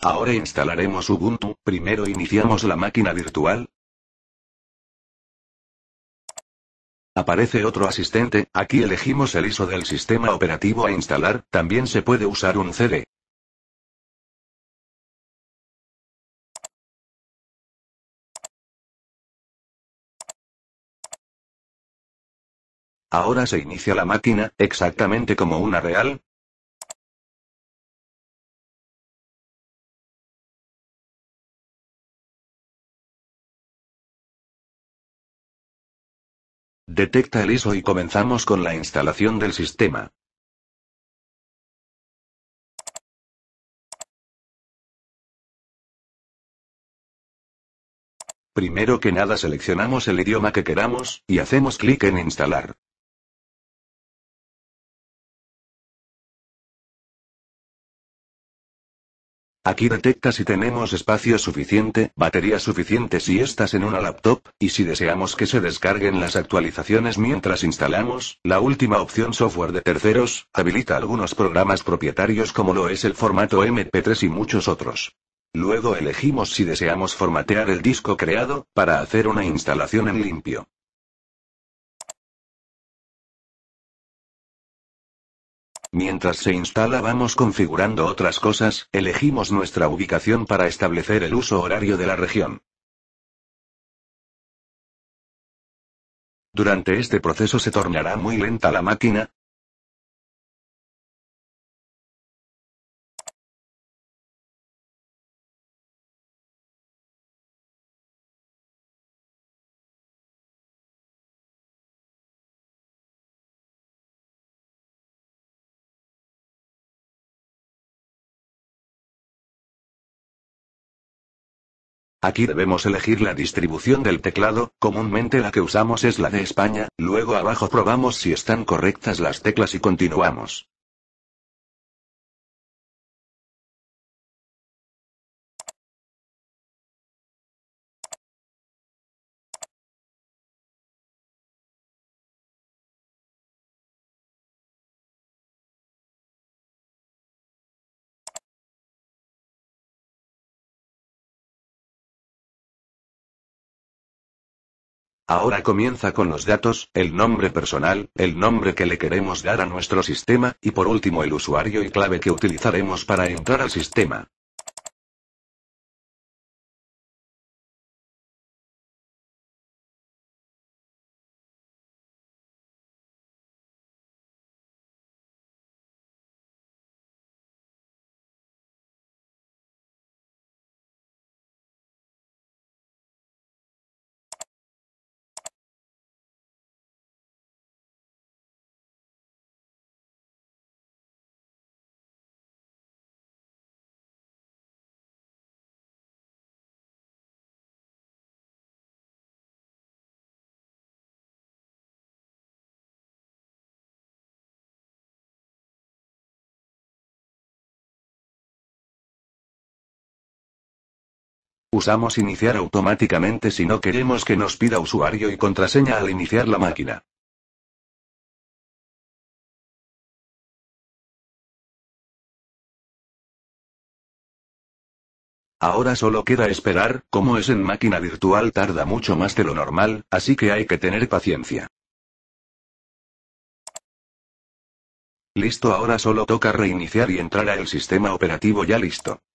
Ahora instalaremos Ubuntu, primero iniciamos la máquina virtual. Aparece otro asistente, aquí elegimos el ISO del sistema operativo a instalar, también se puede usar un CD. Ahora se inicia la máquina, exactamente como una real, Detecta el ISO y comenzamos con la instalación del sistema. Primero que nada seleccionamos el idioma que queramos, y hacemos clic en Instalar. Aquí detecta si tenemos espacio suficiente, baterías suficiente si estás en una laptop, y si deseamos que se descarguen las actualizaciones mientras instalamos, la última opción software de terceros, habilita algunos programas propietarios como lo es el formato MP3 y muchos otros. Luego elegimos si deseamos formatear el disco creado, para hacer una instalación en limpio. Mientras se instala vamos configurando otras cosas, elegimos nuestra ubicación para establecer el uso horario de la región. Durante este proceso se tornará muy lenta la máquina, Aquí debemos elegir la distribución del teclado, comúnmente la que usamos es la de España, luego abajo probamos si están correctas las teclas y continuamos. Ahora comienza con los datos, el nombre personal, el nombre que le queremos dar a nuestro sistema, y por último el usuario y clave que utilizaremos para entrar al sistema. Usamos iniciar automáticamente si no queremos que nos pida usuario y contraseña al iniciar la máquina. Ahora solo queda esperar, como es en máquina virtual tarda mucho más de lo normal, así que hay que tener paciencia. Listo, ahora solo toca reiniciar y entrar al sistema operativo ya listo.